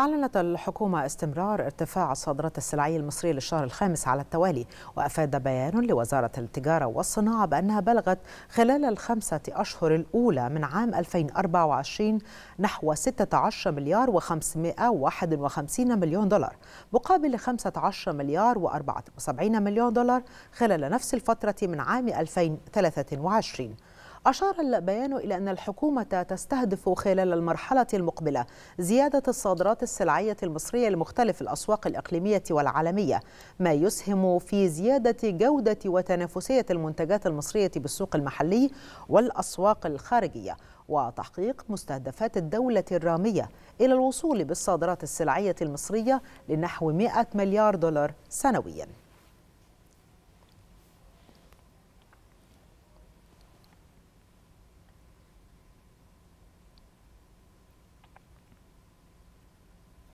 أعلنت الحكومة استمرار ارتفاع الصادرات السلعية المصرية للشهر الخامس على التوالي وأفاد بيان لوزارة التجارة والصناعة بأنها بلغت خلال الخمسة أشهر الأولى من عام 2024 نحو 16 مليار و551 مليون دولار مقابل 15 مليار و74 مليون دولار خلال نفس الفترة من عام 2023 أشار البيان إلى أن الحكومة تستهدف خلال المرحلة المقبلة زيادة الصادرات السلعية المصرية لمختلف الأسواق الإقليمية والعالمية ما يسهم في زيادة جودة وتنافسية المنتجات المصرية بالسوق المحلي والأسواق الخارجية وتحقيق مستهدفات الدولة الرامية إلى الوصول بالصادرات السلعية المصرية لنحو 100 مليار دولار سنوياً